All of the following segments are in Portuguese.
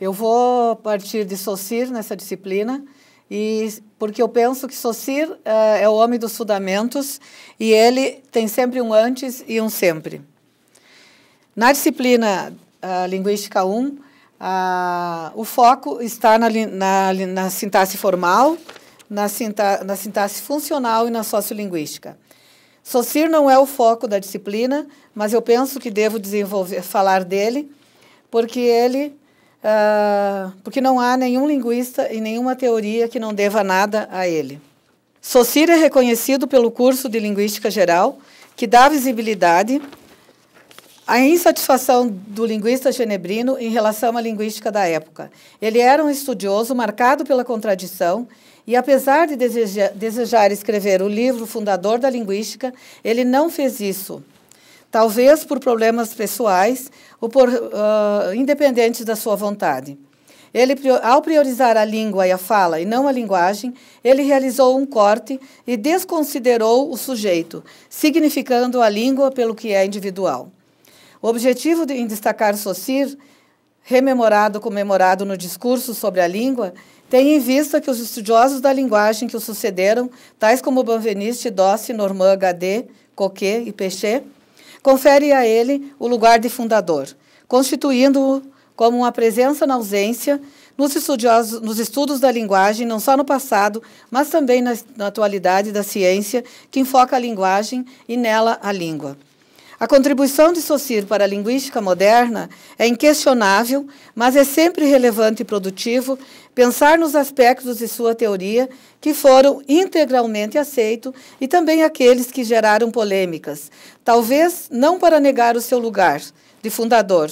Eu vou partir de Socir nessa disciplina, e porque eu penso que Socir uh, é o homem dos fundamentos e ele tem sempre um antes e um sempre. Na disciplina uh, Linguística 1, o foco está na, na, na sintaxe formal, na, sinta, na, sintaxe funcional e na sociolinguística. Socir não é o foco da disciplina, mas eu penso que devo desenvolver, falar dele, porque ele uh, porque não há nenhum linguista e nenhuma teoria que não deva nada a ele. Socir é reconhecido pelo curso de Linguística Geral, que dá visibilidade à insatisfação do linguista genebrino em relação à linguística da época. Ele era um estudioso marcado pela contradição e, apesar de desejar escrever o livro fundador da linguística, ele não fez isso talvez por problemas pessoais ou por uh, independentes da sua vontade. Ele, ao priorizar a língua e a fala e não a linguagem, ele realizou um corte e desconsiderou o sujeito, significando a língua pelo que é individual. O objetivo de, em destacar Saussure, rememorado, comemorado no discurso sobre a língua, tem em vista que os estudiosos da linguagem que o sucederam, tais como Benveniste, Dossi, Normand, Gadet, Coquet e Pechet, confere a ele o lugar de fundador, constituindo-o como uma presença na ausência nos, estudiosos, nos estudos da linguagem, não só no passado, mas também na, na atualidade da ciência, que enfoca a linguagem e nela a língua. A contribuição de Saussure para a linguística moderna é inquestionável, mas é sempre relevante e produtivo pensar nos aspectos de sua teoria que foram integralmente aceitos e também aqueles que geraram polêmicas, talvez não para negar o seu lugar de fundador,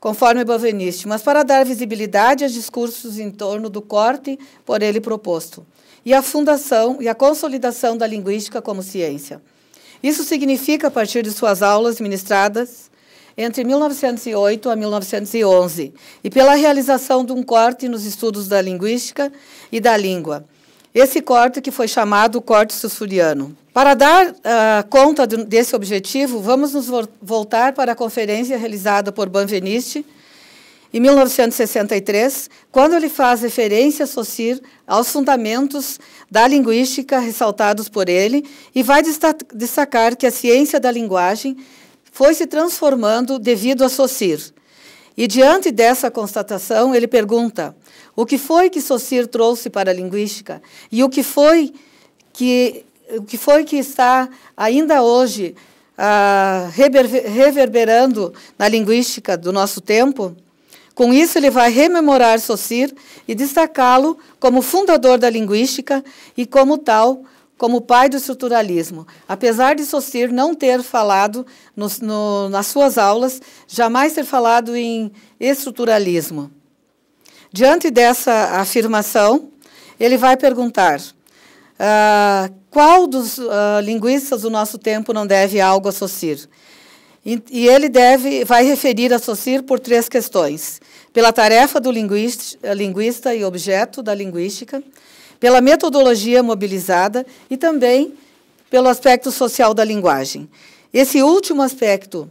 conforme Boveniste, mas para dar visibilidade aos discursos em torno do corte por ele proposto e a fundação e a consolidação da linguística como ciência. Isso significa, a partir de suas aulas ministradas, entre 1908 a 1911, e pela realização de um corte nos estudos da linguística e da língua. Esse corte que foi chamado corte sussuriano. Para dar uh, conta desse objetivo, vamos nos voltar para a conferência realizada por Banveniste, em 1963, quando ele faz referência a Saussure aos fundamentos da linguística ressaltados por ele e vai destacar que a ciência da linguagem foi se transformando devido a Saussure. E diante dessa constatação, ele pergunta: o que foi que Saussure trouxe para a linguística e o que foi que o que foi que está ainda hoje ah, reverberando na linguística do nosso tempo? Com isso, ele vai rememorar Saussure e destacá-lo como fundador da linguística e, como tal, como pai do estruturalismo. Apesar de Saussure não ter falado no, no, nas suas aulas, jamais ter falado em estruturalismo. Diante dessa afirmação, ele vai perguntar ah, qual dos ah, linguistas do nosso tempo não deve algo a Saussure? E ele deve, vai referir a Socir por três questões: pela tarefa do linguista, eh, linguista e objeto da linguística, pela metodologia mobilizada e também pelo aspecto social da linguagem. Esse último aspecto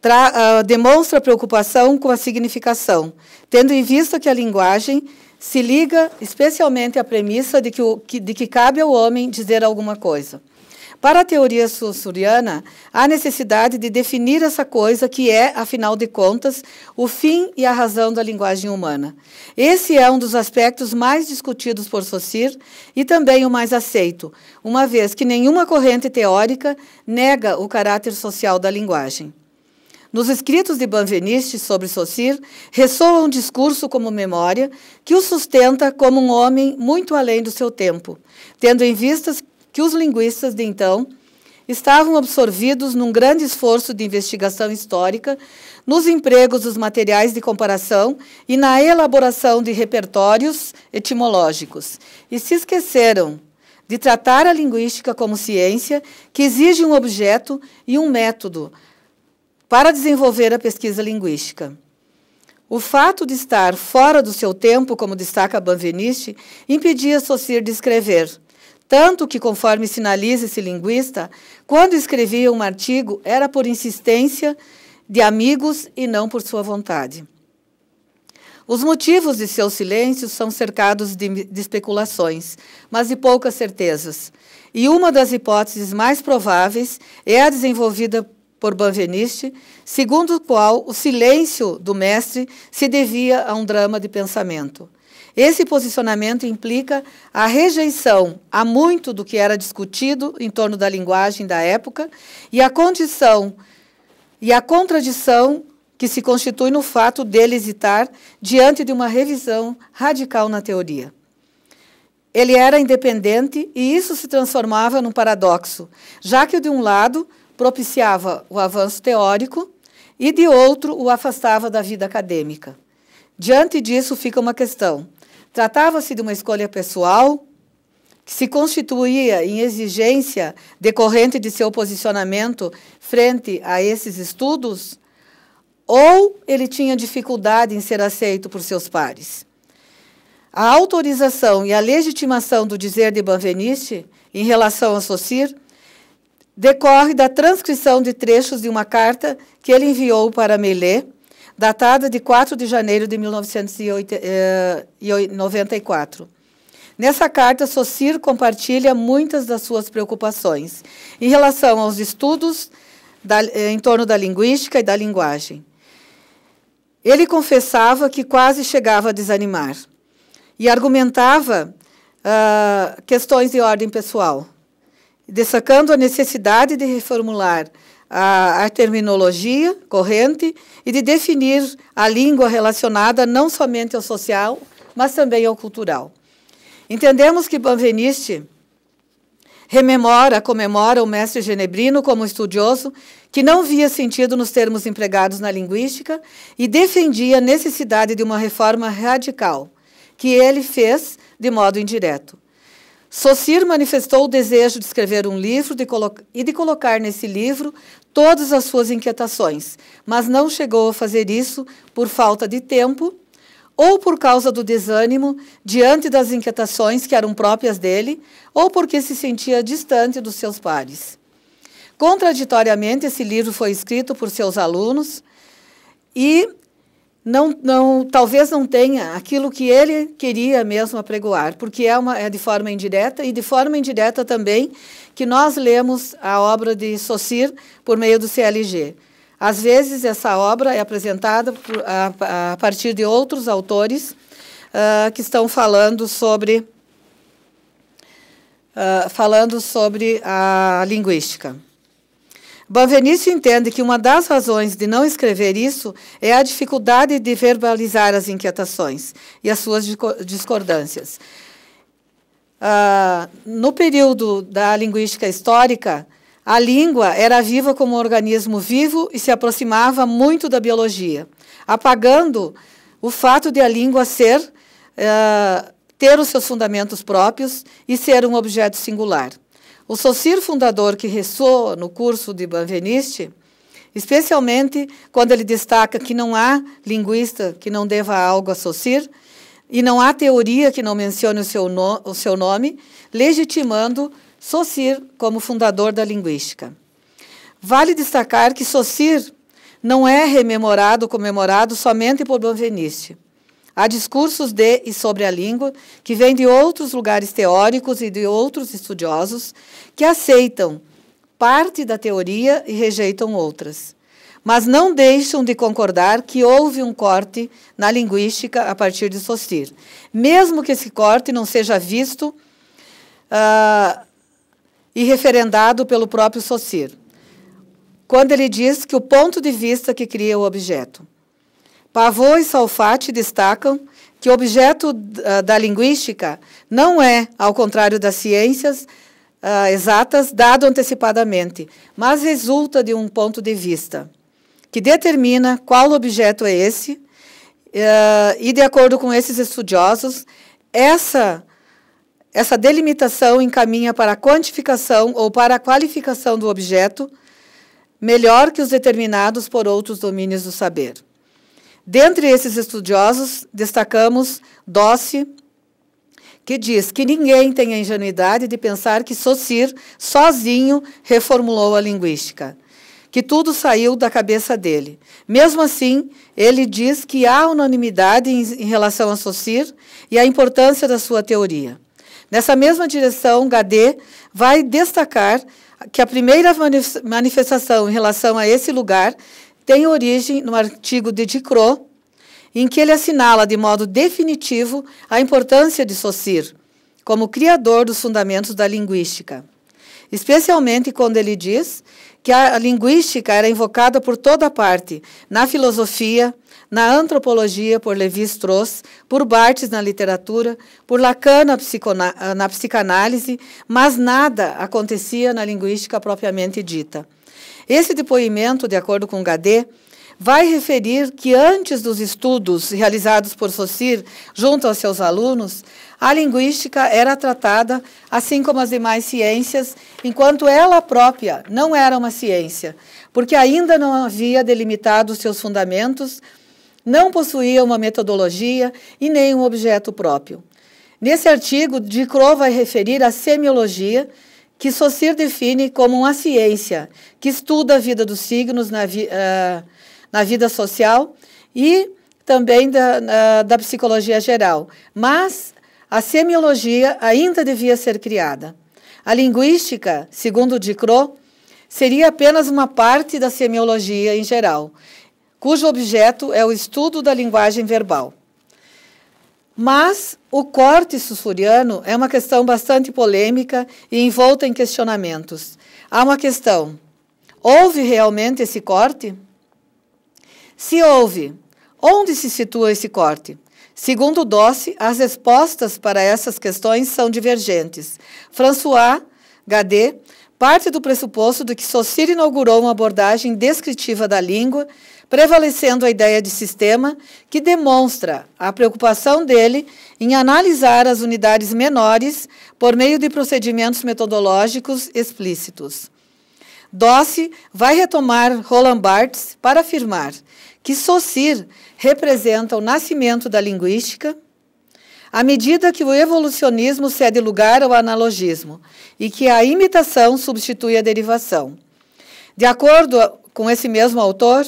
tra, uh, demonstra preocupação com a significação, tendo em vista que a linguagem se liga especialmente à premissa de que, o, que, de que cabe ao homem dizer alguma coisa. Para a teoria sussuriana, há necessidade de definir essa coisa que é, afinal de contas, o fim e a razão da linguagem humana. Esse é um dos aspectos mais discutidos por Saussure e também o mais aceito, uma vez que nenhuma corrente teórica nega o caráter social da linguagem. Nos escritos de Banveniste sobre Saussure, ressoa um discurso como memória que o sustenta como um homem muito além do seu tempo, tendo em vistas que os linguistas de então estavam absorvidos num grande esforço de investigação histórica, nos empregos dos materiais de comparação e na elaboração de repertórios etimológicos, e se esqueceram de tratar a linguística como ciência que exige um objeto e um método para desenvolver a pesquisa linguística. O fato de estar fora do seu tempo, como destaca Banveniste, impedia Saussure de escrever, tanto que, conforme sinaliza esse linguista, quando escrevia um artigo era por insistência de amigos e não por sua vontade. Os motivos de seu silêncio são cercados de, de, especulações, mas de poucas certezas. E uma das hipóteses mais prováveis é a desenvolvida por Benveniste, segundo o qual o silêncio do mestre se devia a um drama de pensamento. Esse posicionamento implica a rejeição a muito do que era discutido em torno da linguagem da época e a condição e a contradição que se constitui no fato dele hesitar diante de uma revisão radical na teoria. Ele era independente e isso se transformava num paradoxo, já que de um lado propiciava o avanço teórico e de outro o afastava da vida acadêmica. Diante disso fica uma questão: Tratava-se de uma escolha pessoal que se constituía em exigência decorrente de seu posicionamento frente a esses estudos, ou ele tinha dificuldade em ser aceito por seus pares. A autorização e a legitimação do dizer de Benveniste em relação a Socir decorre da transcrição de trechos de uma carta que ele enviou para Melé, datada de 4 de janeiro de 1994. Eh, Nessa carta, Socir compartilha muitas das suas preocupações em relação aos estudos da, eh, em torno da linguística e da linguagem. Ele confessava que quase chegava a desanimar e argumentava uh, questões de ordem pessoal, destacando a necessidade de reformular a, a, terminologia corrente e de definir a língua relacionada não somente ao social, mas também ao cultural. Entendemos que Benveniste rememora, comemora o mestre genebrino como estudioso que não via sentido nos termos empregados na linguística e defendia a necessidade de uma reforma radical, que ele fez de modo indireto. Socir manifestou o desejo de escrever um livro de e de colocar nesse livro todas as suas inquietações, mas não chegou a fazer isso por falta de tempo ou por causa do desânimo diante das inquietações que eram próprias dele, ou porque se sentia distante dos seus pares. Contraditoriamente, esse livro foi escrito por seus alunos e não, não, talvez não tenha aquilo que ele queria mesmo apregoar, porque é, uma, é de forma indireta e de forma indireta também que nós lemos a obra de Socir por meio do CLG. Às vezes, essa obra é apresentada por, a, a, partir de outros autores uh, que estão falando sobre, uh, falando sobre a linguística. Banvenício entende que uma das razões de não escrever isso é a dificuldade de verbalizar as inquietações e as suas discordâncias. Ah, no período da linguística histórica, a língua era viva como um organismo vivo e se aproximava muito da biologia, apagando o fato de a língua ser, ah, ter os seus fundamentos próprios e ser um objeto singular. O socir fundador que ressoa no curso de Benveniste, especialmente quando ele destaca que não há linguista que não deva algo a socir e não há teoria que não mencione o seu, no, o seu nome, legitimando Saussure como fundador da linguística. Vale destacar que Saussure não é rememorado, comemorado somente por Benveniste. Há discursos de e sobre a língua que vêm de outros lugares teóricos e de outros estudiosos que aceitam parte da teoria e rejeitam outras. Mas não deixam de concordar que houve um corte na linguística a partir de Saussure, mesmo que esse corte não seja visto uh, e referendado pelo próprio Saussure, quando ele diz que o ponto de vista que cria o objeto. Pavô e Salfati destacam que o objeto ah, da linguística não é, ao contrário das ciências, Uh, exatas dado antecipadamente, mas resulta de um ponto de vista que determina qual objeto é esse, uh, e de acordo com esses estudiosos, essa, essa delimitação encaminha para a quantificação ou para a qualificação do objeto, melhor que os determinados por outros domínios do saber. Dentre esses estudiosos, destacamos Dossi, que diz que ninguém tem a ingenuidade de pensar que Saussure sozinho reformulou a linguística, que tudo saiu da cabeça dele. Mesmo assim, ele diz que há unanimidade em, em relação a Saussure e a importância da sua teoria. Nessa mesma direção, Gadê vai destacar que a primeira manifestação em relação a esse lugar tem origem no artigo de Dicro, em que ele assinala de modo definitivo a importância de Saussure como criador dos fundamentos da linguística, especialmente quando ele diz que a linguística era invocada por toda parte, na filosofia, na antropologia, por Levi-Strauss, por Barthes na literatura, por Lacan na, na psicanálise, mas nada acontecia na linguística propriamente dita. Esse depoimento, de acordo com o GAD, vai referir que antes dos estudos realizados por Socir junto aos seus alunos, a linguística era tratada assim como as demais ciências, enquanto ela própria não era uma ciência, porque ainda não havia delimitado seus fundamentos, não possuía uma metodologia e nem um objeto próprio. Nesse artigo, Dicro vai referir à semiologia, que Saussure define como uma ciência que estuda a vida dos signos na, vi, uh, na vida social e também da, da psicologia geral. Mas a semiologia ainda devia ser criada. A linguística, segundo Dicro, seria apenas uma parte da semiologia em geral, cujo objeto é o estudo da linguagem verbal. Mas o corte sussuriano é uma questão bastante polêmica e envolta em questionamentos. Há uma questão: houve realmente esse corte? Se houve, onde se situa esse corte? Segundo o Dossi, as respostas para essas questões são divergentes. François Gadet parte do pressuposto de que Saussure inaugurou uma abordagem descritiva da língua, prevalecendo a ideia de sistema, que demonstra a preocupação dele em analisar as unidades menores por meio de procedimentos metodológicos explícitos. Dossi vai retomar Roland Barthes para afirmar que Saussure representa o nascimento da linguística, à medida que o evolucionismo cede lugar ao analogismo e que a imitação substitui a derivação. De acordo com esse mesmo autor,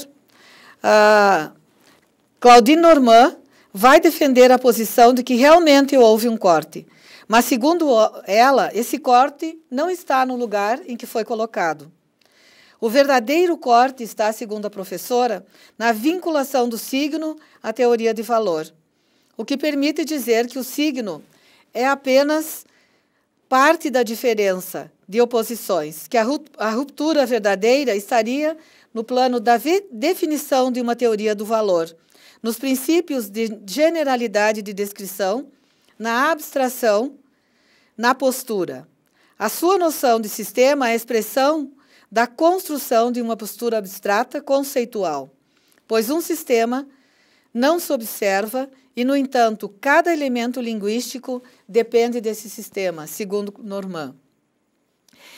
Claudine Normand vai defender a posição de que realmente houve um corte, mas, segundo ela, esse corte não está no lugar em que foi colocado. O verdadeiro corte está, segundo a professora, na vinculação do signo à teoria de valor o que permite dizer que o signo é apenas parte da diferença de oposições, que a ruptura verdadeira estaria no plano da definição de uma teoria do valor, nos princípios de generalidade de descrição, na abstração, na postura. A sua noção de sistema é a expressão da construção de uma postura abstrata conceitual, pois um sistema não se observa e, no entanto, cada elemento linguístico depende desse sistema, segundo Norman.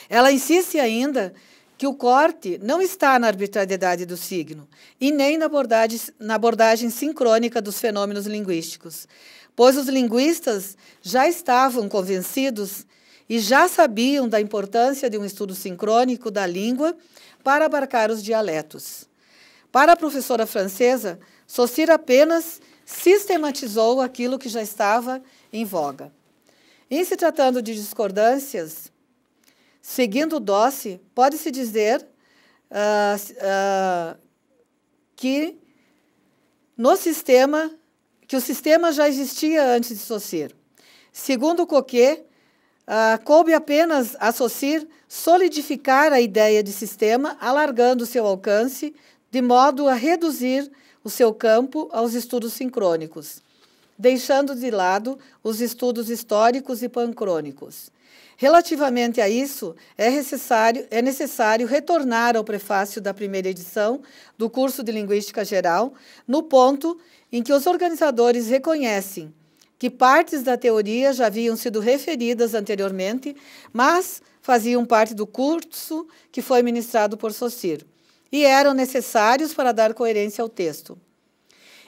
Ela insiste ainda que o corte não está na arbitrariedade do signo e nem na abordagem, na abordagem sincrônica dos fenômenos linguísticos, pois os linguistas já estavam convencidos e já sabiam da importância de um estudo sincrônico da língua para abarcar os dialetos. Para a professora francesa, Saussure apenas sistematizou aquilo que já estava em voga. Em se tratando de discordâncias, seguindo o dossi, pode-se dizer uh, uh, que no sistema que o sistema já existia antes de Saussure. Segundo Coquet, uh, coube apenas a Saussure solidificar a ideia de sistema, alargando seu alcance, de modo a reduzir o seu campo aos estudos sincrônicos, deixando de lado os estudos históricos e pancrônicos. Relativamente a isso, é necessário, é necessário retornar ao prefácio da primeira edição do curso de Linguística Geral, no ponto em que os organizadores reconhecem que partes da teoria já haviam sido referidas anteriormente, mas faziam parte do curso que foi ministrado por Socir e eram necessários para dar coerência ao texto.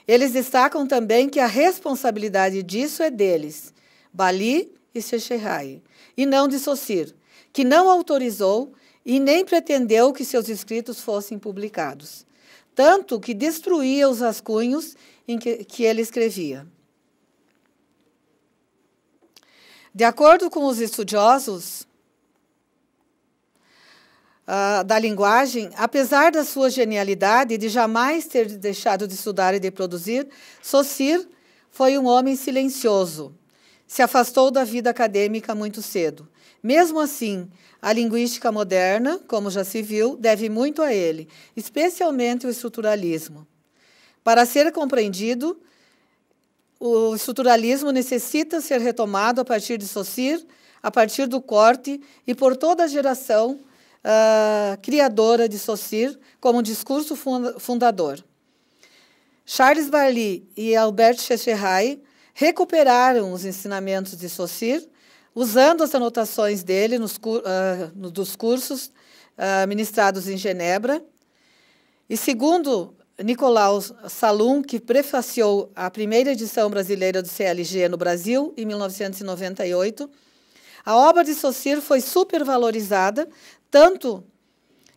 Eles destacam também que a responsabilidade disso é deles, Bali e Shechai, e não de Socir, que não autorizou e nem pretendeu que seus escritos fossem publicados, tanto que destruía os rascunhos em que, que ele escrevia. De acordo com os estudiosos, ah, da linguagem, apesar da sua genialidade e de jamais ter deixado de estudar e de produzir, Saussure foi um homem silencioso. Se afastou da vida acadêmica muito cedo. Mesmo assim, a linguística moderna, como já se viu, deve muito a ele, especialmente o estruturalismo. Para ser compreendido, o estruturalismo necessita ser retomado a partir de Saussure, a partir do corte e por toda a geração uh, criadora de Saussure como discurso fundador. Charles Barli e Albert Checherai recuperaram os ensinamentos de Saussure usando as anotações dele nos, uh, dos cursos uh, ministrados em Genebra. E segundo Nicolau Salum, que prefaciou a primeira edição brasileira do CLG no Brasil, em 1998, a obra de Saussure foi supervalorizada, tanto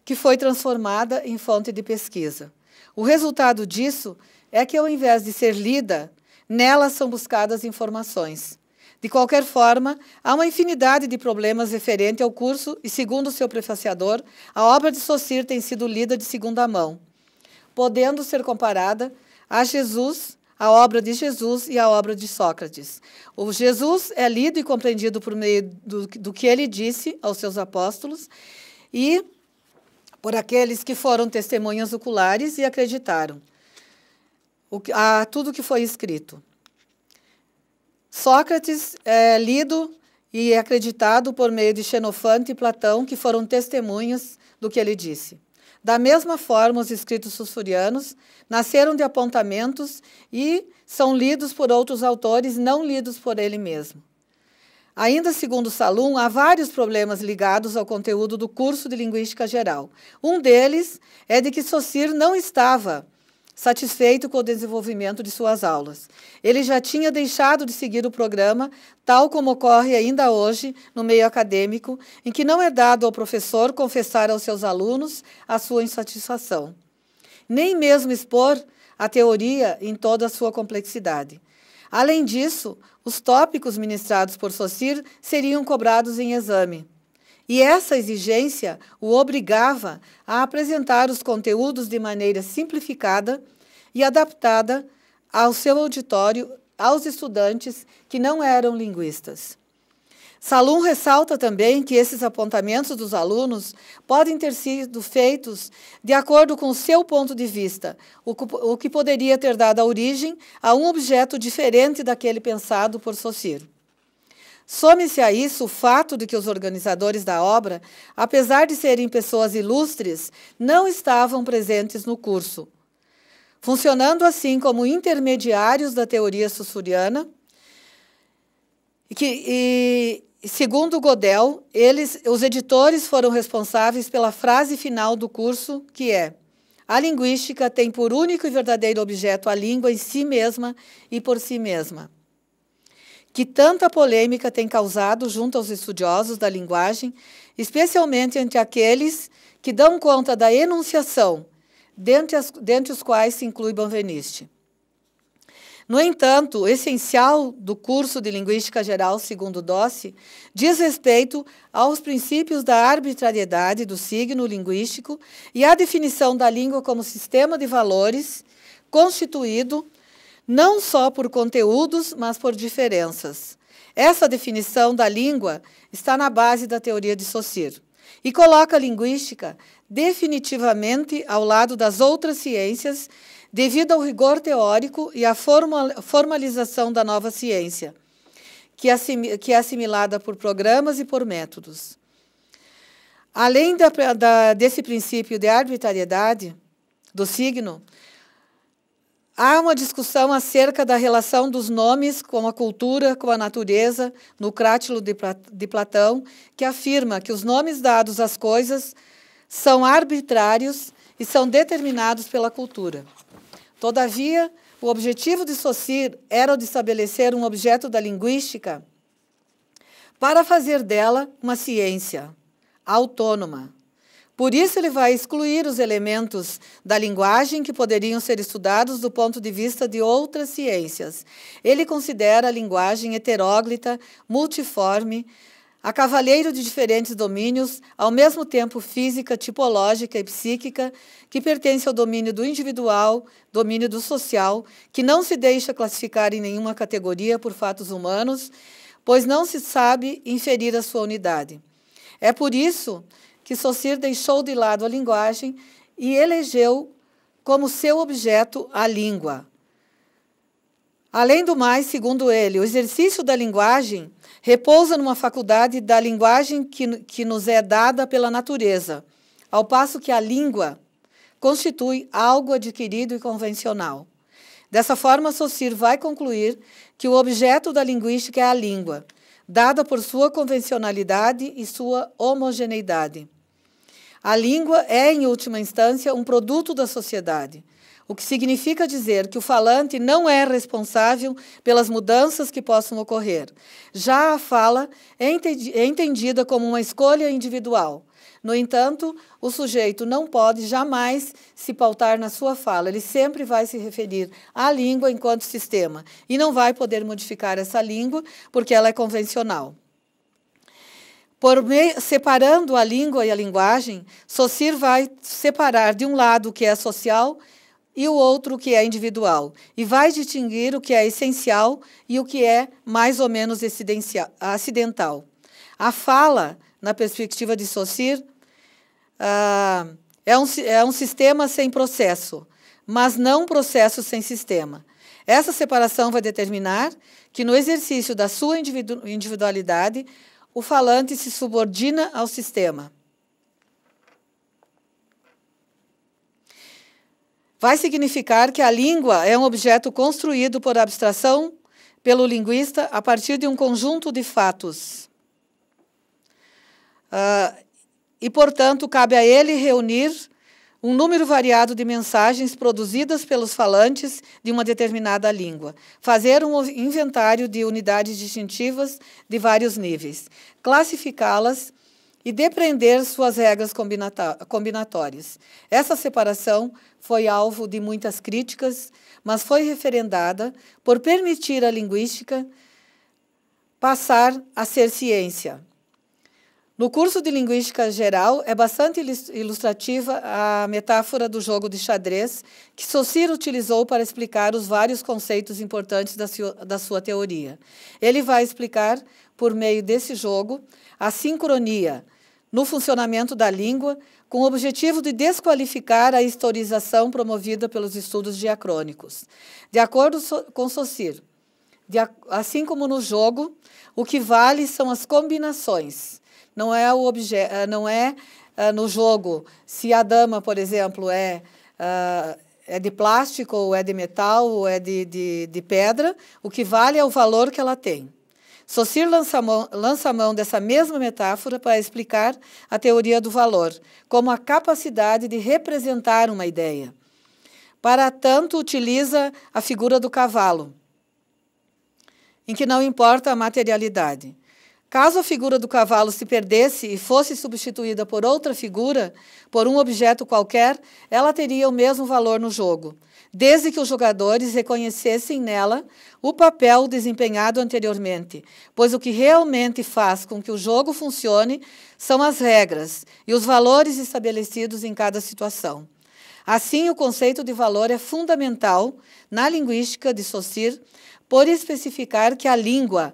que foi transformada em fonte de pesquisa. O resultado disso é que, ao invés de ser lida, nelas são buscadas informações. De qualquer forma, há uma infinidade de problemas referente ao curso e, segundo o seu prefaciador, a obra de Saussure tem sido lida de segunda mão, podendo ser comparada a Jesus a obra de Jesus e a obra de Sócrates. O Jesus é lido e compreendido por meio do, do que ele disse aos seus apóstolos e por aqueles que foram testemunhas oculares e acreditaram o, a tudo que foi escrito. Sócrates é lido e acreditado por meio de Xenofante e Platão, que foram testemunhas do que ele disse. Da mesma forma, os escritos sussurianos nasceram de apontamentos e são lidos por outros autores não lidos por ele mesmo. Ainda segundo Salum, há vários problemas ligados ao conteúdo do curso de Linguística Geral. Um deles é de que Saussure não estava satisfeito com o desenvolvimento de suas aulas. Ele já tinha deixado de seguir o programa, tal como ocorre ainda hoje no meio acadêmico, em que não é dado ao professor confessar aos seus alunos a sua insatisfação, nem mesmo expor a teoria em toda a sua complexidade. Além disso, os tópicos ministrados por Socir seriam cobrados em exame. E essa exigência o obrigava a apresentar os conteúdos de maneira simplificada e adaptada ao seu auditório, aos estudantes que não eram linguistas. Salum ressalta também que esses apontamentos dos alunos podem ter sido feitos de acordo com o seu ponto de vista, o que poderia ter dado origem a um objeto diferente daquele pensado por Socir. Some-se a isso o fato de que os organizadores da obra, apesar de serem pessoas ilustres, não estavam presentes no curso. Funcionando assim como intermediários da teoria sussuriana, que, e, segundo Godel, eles, os editores foram responsáveis pela frase final do curso, que é a linguística tem por único e verdadeiro objeto a língua em si mesma e por si mesma que tanta polêmica tem causado junto aos estudiosos da linguagem, especialmente entre aqueles que dão conta da enunciação, dentre, as, dentre os quais se inclui Bonveniste. No entanto, o essencial do curso de Linguística Geral segundo Dossi diz respeito aos princípios da arbitrariedade do signo linguístico e à definição da língua como sistema de valores constituído não só por conteúdos, mas por diferenças. Essa definição da língua está na base da teoria de Saussure e coloca a linguística definitivamente ao lado das outras ciências devido ao rigor teórico e à formalização da nova ciência, é que é assimilada por programas e por métodos. Além da, da, desse princípio de arbitrariedade do signo, Há uma discussão acerca da relação dos nomes com a cultura, com a natureza, no Crátilo de Platão, que afirma que os nomes dados às coisas são arbitrários e são determinados pela cultura. Todavia, o objetivo de Saussure era o de estabelecer um objeto da linguística para fazer dela uma ciência autônoma, por isso, ele vai excluir os elementos da linguagem que poderiam ser estudados do ponto de vista de outras ciências. Ele considera a linguagem heteróglita, multiforme, a cavaleiro de diferentes domínios, ao mesmo tempo física, tipológica e psíquica, que pertence ao domínio do individual, domínio do social, que não se deixa classificar em nenhuma categoria por fatos humanos, pois não se sabe inferir a sua unidade. É por isso que Saussure deixou de lado a linguagem e elegeu como seu objeto a língua. Além do mais, segundo ele, o exercício da linguagem repousa numa faculdade da linguagem que, que nos é dada pela natureza, ao passo que a língua constitui algo adquirido e convencional. Dessa forma, Saussure vai concluir que o objeto da linguística é a língua, dada por sua convencionalidade e sua homogeneidade. A língua é, em última instância, um produto da sociedade, o que significa dizer que o falante não é responsável pelas mudanças que possam ocorrer. Já a fala é, é entendida como uma escolha individual. No entanto, o sujeito não pode jamais se pautar na sua fala, ele sempre vai se referir à língua enquanto sistema e não vai poder modificar essa língua porque ela é convencional. Por meio, separando a língua e a linguagem, Saussure vai separar de um lado o que é social e o outro o que é individual, e vai distinguir o que é essencial e o que é mais ou menos acidental. A fala, na perspectiva de Saussure, uh, é, um, é um sistema sem processo, mas não um processo sem sistema. Essa separação vai determinar que, no exercício da sua individualidade, o falante se subordina ao sistema. Vai significar que a língua é um objeto construído por abstração pelo linguista a partir de um conjunto de fatos. Uh, e, portanto, cabe a ele reunir um número variado de mensagens produzidas pelos falantes de uma determinada língua, fazer um inventário de unidades distintivas de vários níveis, classificá-las e depreender suas regras combinatórias. Essa separação foi alvo de muitas críticas, mas foi referendada por permitir a linguística passar a ser ciência no curso de Linguística Geral, é bastante ilustrativa a metáfora do jogo de xadrez que Saussure utilizou para explicar os vários conceitos importantes da sua, teoria. Ele vai explicar, por meio desse jogo, a sincronia no funcionamento da língua, com o objetivo de desqualificar a historização promovida pelos estudos diacrônicos. De acordo com Saussure, assim como no jogo, o que vale são as combinações não é o objeto, eh, não é uh, no jogo. Se a dama, por exemplo, é uh, é de plástico, ou é de metal, ou é de, de, de pedra, o que vale é o valor que ela tem. Saussure lança mão, lança mão dessa mesma metáfora para explicar a teoria do valor, como a capacidade de representar uma ideia. Para tanto, utiliza a figura do cavalo, em que não importa a materialidade. Caso a figura do cavalo se perdesse e fosse substituída por outra figura, por um objeto qualquer, ela teria o mesmo valor no jogo, desde que os jogadores reconhecessem nela o papel desempenhado anteriormente, pois o que realmente faz com que o jogo funcione são as regras e os valores estabelecidos em cada situação. Assim, o conceito de valor é fundamental na linguística de Saussure por especificar que a língua,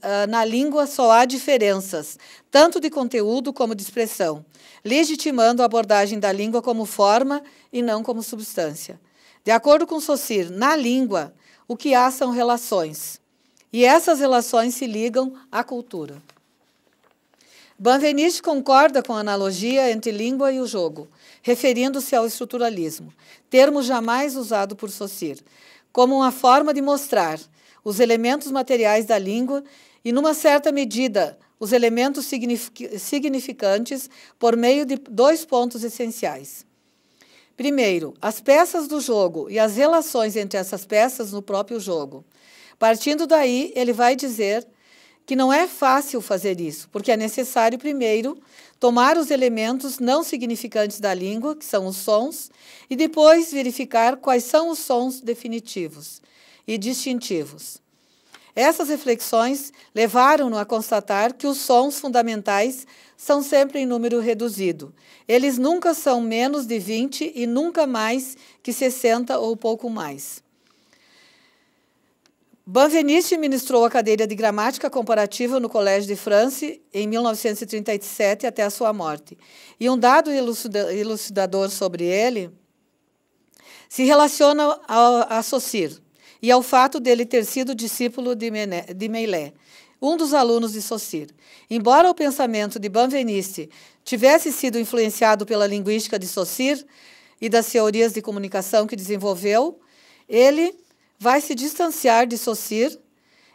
ah, na língua só há diferenças, tanto de conteúdo como de expressão, legitimando a abordagem da língua como forma e não como substância. De acordo com Saussure, na língua, o que há são relações. E essas relações se ligam à cultura. Benveniste concorda com a analogia entre língua e o jogo, referindo-se ao estruturalismo, termo jamais usado por Saussure, como uma forma de mostrar os elementos materiais da língua e, numa certa medida, os elementos significantes por meio de dois pontos essenciais. Primeiro, as peças do jogo e as relações entre essas peças no próprio jogo. Partindo daí, ele vai dizer que não é fácil fazer isso, porque é necessário, primeiro, tomar os elementos não significantes da língua, que são os sons, e depois verificar quais são os sons definitivos e distintivos. Essas reflexões levaram-no a constatar que os sons fundamentais são sempre em número reduzido. Eles nunca são menos de 20 e nunca mais que 60 ou pouco mais. Banveniste ministrou a cadeira de gramática comparativa no Colégio de França em 1937 até a sua morte. E um dado elucidador sobre ele se relaciona ao associar e ao fato dele ter sido discípulo de, Mené, de Meilé, um dos alunos de Saussure. Embora o pensamento de Benveniste tivesse sido influenciado pela linguística de Saussure e das teorias de comunicação que desenvolveu, ele vai se distanciar de Saussure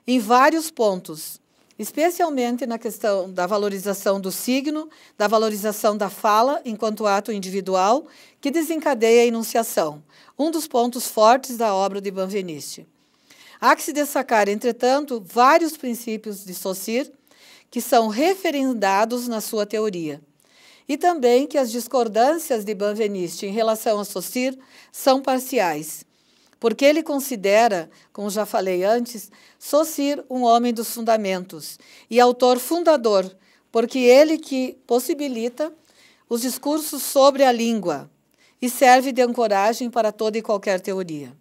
em vários pontos especialmente na questão da valorização do signo, da valorização da fala enquanto ato individual, que desencadeia a enunciação, um dos pontos fortes da obra de Benveniste. Há que se destacar, entretanto, vários princípios de Saussure que são referendados na sua teoria e também que as discordâncias de Benveniste em relação a Saussure são parciais porque ele considera, como já falei antes, Saussure um homem dos fundamentos e autor fundador, porque ele que possibilita os discursos sobre a língua e serve de ancoragem para toda e qualquer teoria.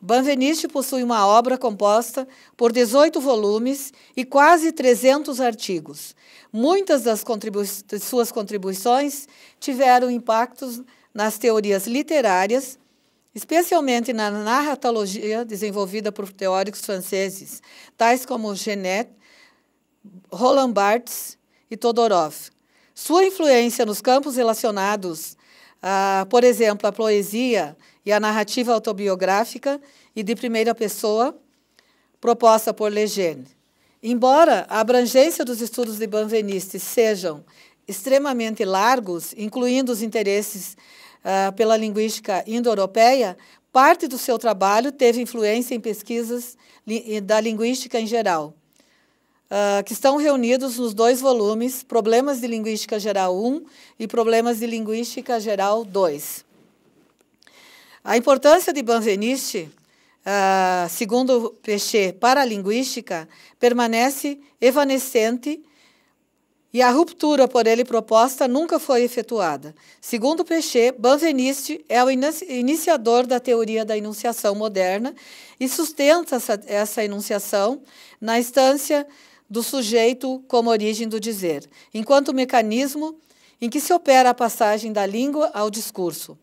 Banveniste possui uma obra composta por 18 volumes e quase 300 artigos. Muitas das contribu suas contribuições tiveram impactos nas teorias literárias, especialmente na narratologia desenvolvida por teóricos franceses, tais como Genet, Roland Barthes e Todorov. Sua influência nos campos relacionados, a, por exemplo, à poesia e à narrativa autobiográfica e de primeira pessoa, proposta por Legene. Embora a abrangência dos estudos de Benveniste sejam extremamente largos, incluindo os interesses ah, pela linguística indo-europeia, parte do seu trabalho teve influência em pesquisas da linguística em geral, uh, que estão reunidos nos dois volumes Problemas de Linguística Geral 1 e Problemas de Linguística Geral 2. A importância de Benveniste Uh, ah, segundo Pechet, para a linguística, permanece evanescente e a ruptura por ele proposta nunca foi efetuada. Segundo Pechet, Benveniste é o iniciador da teoria da enunciação moderna e sustenta essa, essa enunciação na instância do sujeito como origem do dizer, enquanto mecanismo em que se opera a passagem da língua ao discurso.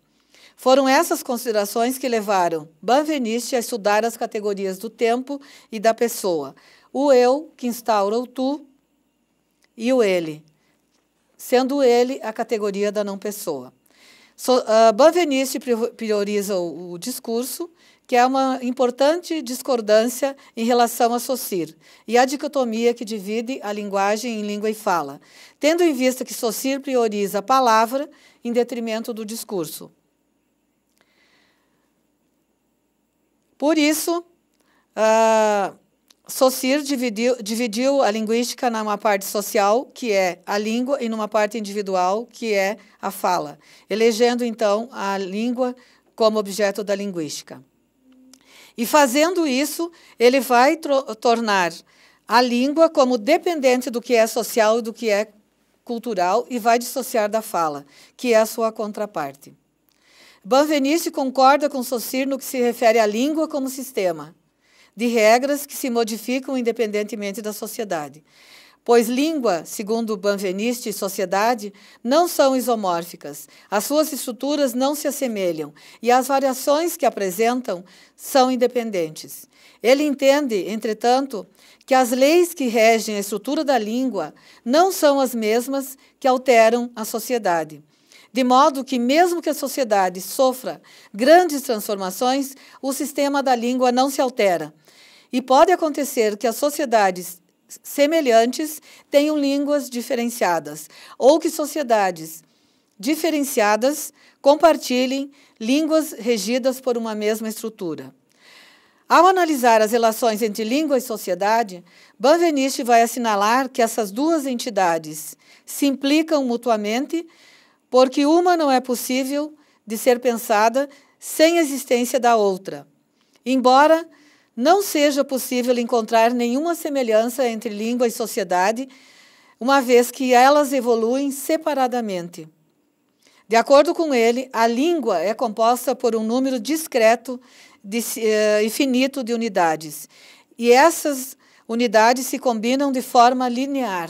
Foram essas considerações que levaram Benveniste a estudar as categorias do tempo e da pessoa, o eu que instaura o tu e o ele, sendo ele a categoria da não pessoa. So, uh, prioriza o, o, discurso, que é uma importante discordância em relação a Saussure e a dicotomia que divide a linguagem em língua e fala, tendo em vista que Saussure prioriza a palavra em detrimento do discurso. Por isso, uh, Socir dividiu, dividiu a linguística numa parte social, que é a língua, e numa parte individual, que é a fala, elegendo então a língua como objeto da linguística. E fazendo isso, ele vai tornar a língua como dependente do que é social e do que é cultural e vai dissociar da fala, que é a sua contraparte. Benveniste concorda com Saussure no que se refere à língua como sistema de regras que se modificam independentemente da sociedade. Pois língua, segundo Banveniste e sociedade, não são isomórficas, as suas estruturas não se assemelham e as variações que apresentam são independentes. Ele entende, entretanto, que as leis que regem a estrutura da língua não são as mesmas que alteram a sociedade. De modo que, mesmo que a sociedade sofra grandes transformações, o sistema da língua não se altera, e pode acontecer que as sociedades semelhantes tenham línguas diferenciadas, ou que sociedades diferenciadas compartilhem línguas regidas por uma mesma estrutura. Ao analisar as relações entre língua e sociedade, Banveniste vai assinalar que essas duas entidades se implicam mutuamente, porque uma não é possível de ser pensada sem a existência da outra, embora não seja possível encontrar nenhuma semelhança entre língua e sociedade, uma vez que elas evoluem separadamente. De acordo com ele, a língua é composta por um número discreto eh, e uh, de unidades, e essas unidades se combinam de forma linear.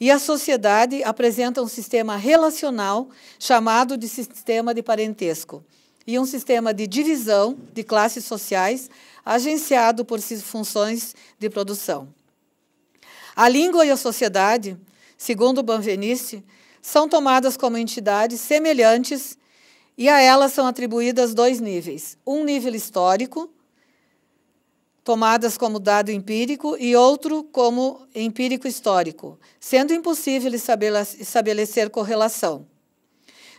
E a sociedade apresenta um sistema relacional chamado de sistema de parentesco e um sistema de divisão de classes sociais agenciado por funções de produção. A língua e a sociedade, segundo Benveniste, são tomadas como entidades semelhantes e a elas são atribuídas dois níveis: um nível histórico, tomadas como dado empírico, e outro como empírico histórico, sendo impossível estabelecer correlação.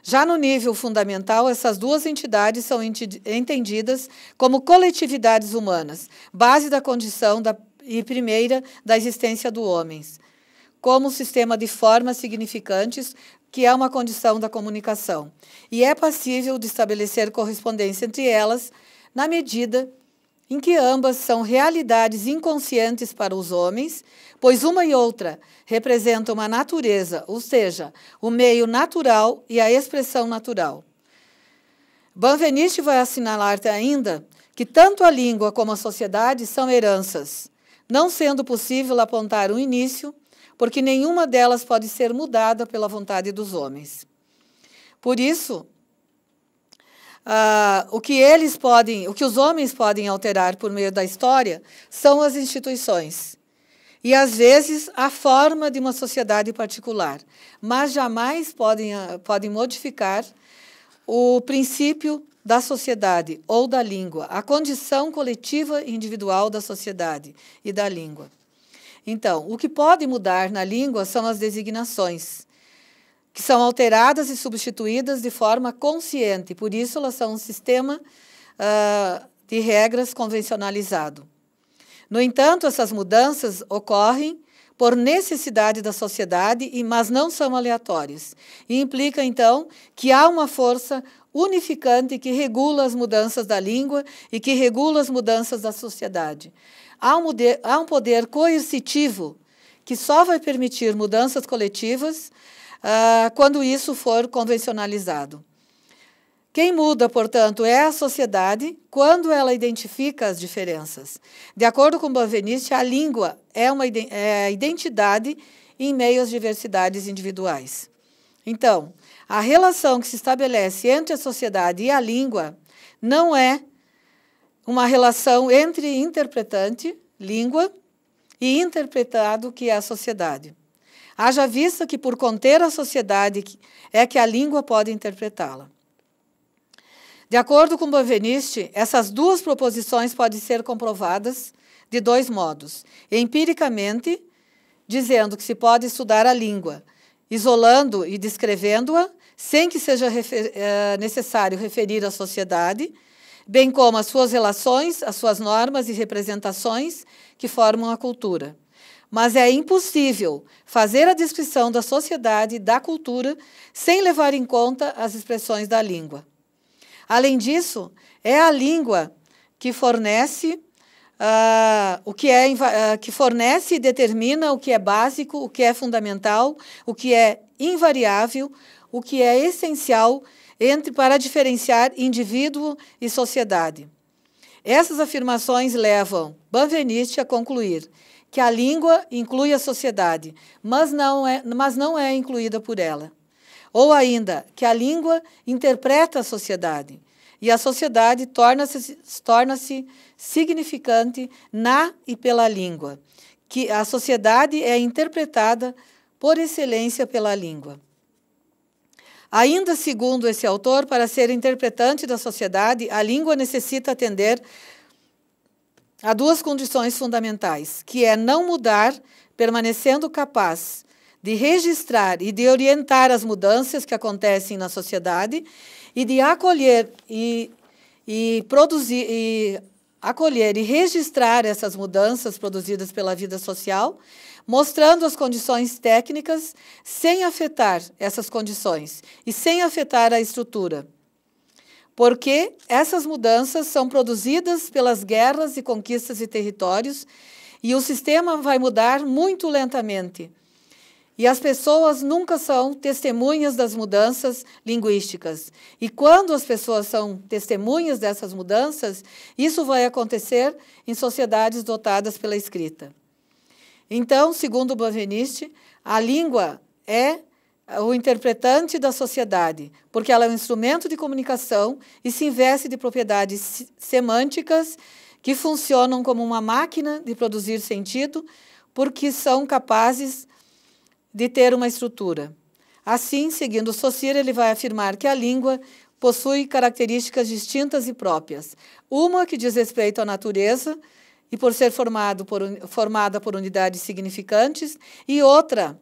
Já no nível fundamental, essas duas entidades são entendidas como coletividades humanas, base da condição da, e primeira da existência do homem, como sistema de formas significantes, que é uma condição da comunicação, e é passível de estabelecer correspondência entre elas na medida em que ambas são realidades inconscientes para os homens, pois uma e outra representam a natureza, ou seja, o meio natural e a expressão natural. Banveniste vai assinalar ainda que tanto a língua como a sociedade são heranças, não sendo possível apontar um início, porque nenhuma delas pode ser mudada pela vontade dos homens. Por isso, ah, o que eles podem, o que os homens podem alterar por meio da história são as instituições e às vezes a forma de uma sociedade particular, mas jamais podem, ah, podem modificar o princípio da sociedade ou da língua, a condição coletiva e individual da sociedade e da língua. Então, o que pode mudar na língua são as designações que são alteradas e substituídas de forma consciente. Por isso, elas são um sistema uh, de regras convencionalizado. No entanto, essas mudanças ocorrem por necessidade da sociedade, mas não são aleatórias. E implica, então, que há uma força unificante que regula as mudanças da língua e que regula as mudanças da sociedade. Há um, poder, há um poder coercitivo que só vai permitir mudanças coletivas uh, quando isso for convencionalizado. Quem muda, portanto, é a sociedade quando ela identifica as diferenças. De acordo com Benveniste, a língua é uma é identidade em meio às diversidades individuais. Então, a relação que se estabelece entre a sociedade e a língua não é uma relação entre interpretante, língua, e interpretado, que é a sociedade haja visto que, por conter a sociedade, é que a língua pode interpretá-la. De acordo com Benveniste, essas duas proposições podem ser comprovadas de dois modos: empiricamente, dizendo que se pode estudar a língua, isolando e descrevendo-a, sem que seja refer eh, necessário referir a sociedade, bem como as suas relações, as suas normas e representações que formam a cultura mas é impossível fazer a descrição da sociedade e da cultura sem levar em conta as expressões da língua. Além disso, é a língua que fornece Uh, o que é uh, que fornece e determina o que é básico, o que é fundamental, o que é invariável, o que é essencial entre para diferenciar indivíduo e sociedade. Essas afirmações levam Banveniste a concluir que a língua inclui a sociedade, mas não é, mas não é incluída por ela. Ou ainda, que a língua interpreta a sociedade e a sociedade torna-se torna significante na e pela língua, que a sociedade é interpretada por excelência pela língua. Ainda segundo esse autor, para ser interpretante da sociedade, a língua necessita atender Há duas condições fundamentais, que é não mudar, permanecendo capaz de registrar e de orientar as mudanças que acontecem na sociedade e de acolher e, e produzir e acolher e registrar essas mudanças produzidas pela vida social, mostrando as condições técnicas sem afetar essas condições e sem afetar a estrutura porque essas mudanças são produzidas pelas guerras e conquistas de territórios e o sistema vai mudar muito lentamente. E as pessoas nunca são testemunhas das mudanças linguísticas. E quando as pessoas são testemunhas dessas mudanças, isso vai acontecer em sociedades dotadas pela escrita. Então, segundo Blaveniste, a língua é o interpretante da sociedade, porque ela é um instrumento de comunicação e se investe de propriedades semânticas que funcionam como uma máquina de produzir sentido, porque são capazes de ter uma estrutura. Assim, seguindo Saussure, ele vai afirmar que a língua possui características distintas e próprias. Uma que diz respeito à natureza e por ser formado por, formada por unidades significantes, e outra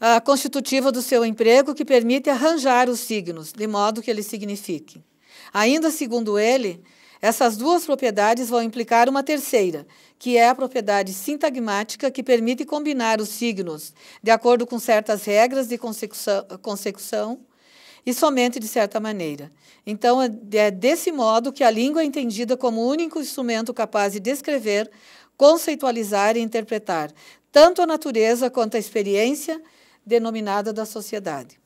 a ah, constitutiva do seu emprego que permite arranjar os signos, de modo que eles signifiquem. Ainda segundo ele, essas duas propriedades vão implicar uma terceira, que é a propriedade sintagmática, que permite combinar os signos de acordo com certas regras de consecução, consecução e somente de certa maneira. Então, é, é desse modo que a língua é entendida como o único instrumento capaz de descrever, conceitualizar e interpretar tanto a natureza quanto a experiência denominada da sociedade.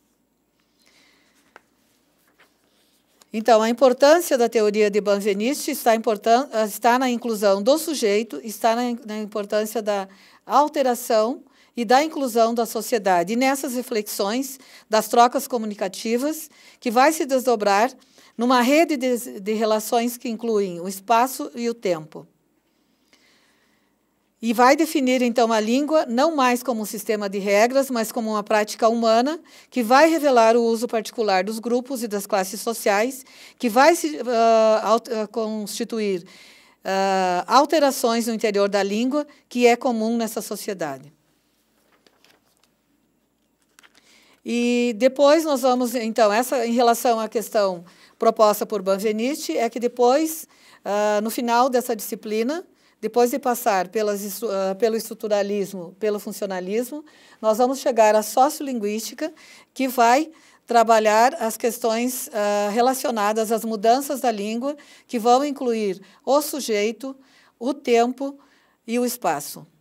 Então, a importância da teoria de Benveniste está, está, na inclusão do sujeito, está na, na importância da alteração e da inclusão da sociedade. E nessas reflexões das trocas comunicativas, que vai se desdobrar numa rede de, de relações que incluem o espaço e o tempo. E vai definir então a língua não mais como um sistema de regras, mas como uma prática humana que vai revelar o uso particular dos grupos e das classes sociais, que vai se uh, constituir uh, alterações no interior da língua que é comum nessa sociedade. E depois nós vamos, então, essa em relação à questão proposta por Banveniste é que depois, uh, no final dessa disciplina, depois de passar pelas, ah, pelo estruturalismo, pelo funcionalismo, nós vamos chegar à sociolinguística, que vai trabalhar as questões uh, relacionadas às mudanças da língua, que vão incluir o sujeito, o tempo e o espaço.